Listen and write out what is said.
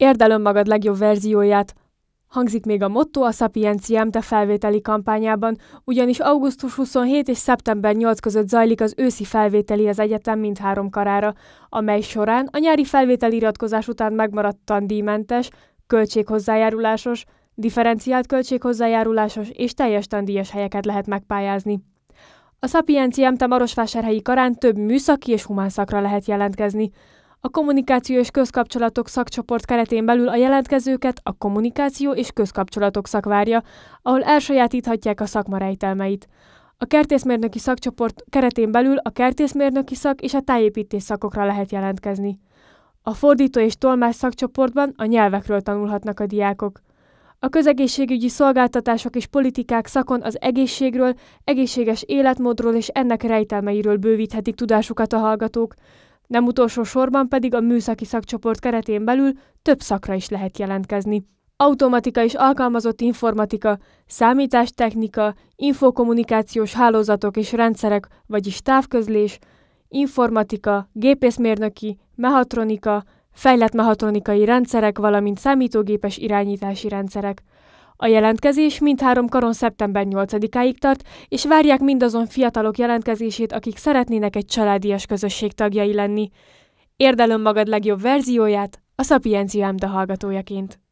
Érd magad legjobb verzióját, Hangzik még a motto a Sapienciám te felvételi kampányában, ugyanis augusztus 27 és szeptember 8 között zajlik az őszi felvételi az egyetem mindhárom karára, amely során a nyári felvételi iratkozás után megmaradt tandíjmentes, költséghozzájárulásos, differenciált költséghozzájárulásos és teljes tandíjas helyeket lehet megpályázni. A Sapienciám te Marosvásárhelyi karán több műszaki és humán szakra lehet jelentkezni. A kommunikáció és közkapcsolatok szakcsoport keretén belül a jelentkezőket a kommunikáció és közkapcsolatok szakvárja, ahol elsajátíthatják a szakma rejtelmeit. A kertészmérnöki szakcsoport keretén belül a kertészmérnöki szak és a tájépítés szakokra lehet jelentkezni. A fordító és tolmás szakcsoportban a nyelvekről tanulhatnak a diákok. A közegészségügyi szolgáltatások és politikák szakon az egészségről, egészséges életmódról és ennek rejtelmeiről bővíthetik tudásukat a hallgatók. Nem utolsó sorban pedig a műszaki szakcsoport keretén belül több szakra is lehet jelentkezni. Automatika és alkalmazott informatika, számítástechnika, infokommunikációs hálózatok és rendszerek, vagyis távközlés, informatika, gépészmérnöki, mehatronika, fejlett mehatronikai rendszerek, valamint számítógépes irányítási rendszerek. A jelentkezés mindhárom karon szeptember 8-áig tart, és várják mindazon fiatalok jelentkezését, akik szeretnének egy családias közösség tagjai lenni. Érdelem magad legjobb verzióját a Szapiencia Emda hallgatójaként.